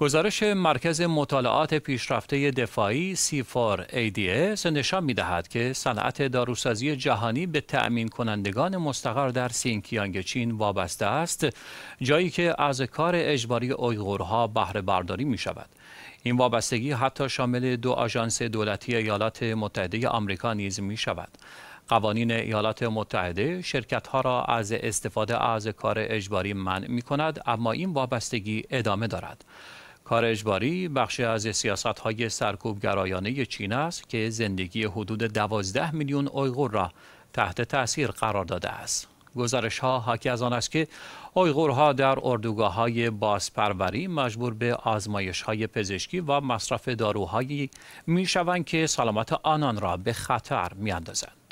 گزارش مرکز مطالعات پیشرفته دفاعی C4ADS نشان می دهد که صنعت داروسازی جهانی به تأمین کنندگان مستقر در سینکیانگ چین وابسته است جایی که از کار اجباری اویغورها بهره برداری می شود. این وابستگی حتی شامل دو آژانس دولتی ایالات متحده آمریکا نیز می شود. قوانین ایالات متحده شرکت را از استفاده از کار اجباری منع می کند اما این وابستگی ادامه دارد. کار اجباری بخشی از سیاست های گرایانه چین است که زندگی حدود دوازده میلیون اویغور را تحت تاثیر قرار داده است. گزارش ها حاکی از آن است که اویغورها در اردوگاه های بازپروری مجبور به آزمایش های پزشکی و مصرف داروهایی می شوند که سلامت آنان را به خطر می اندازند.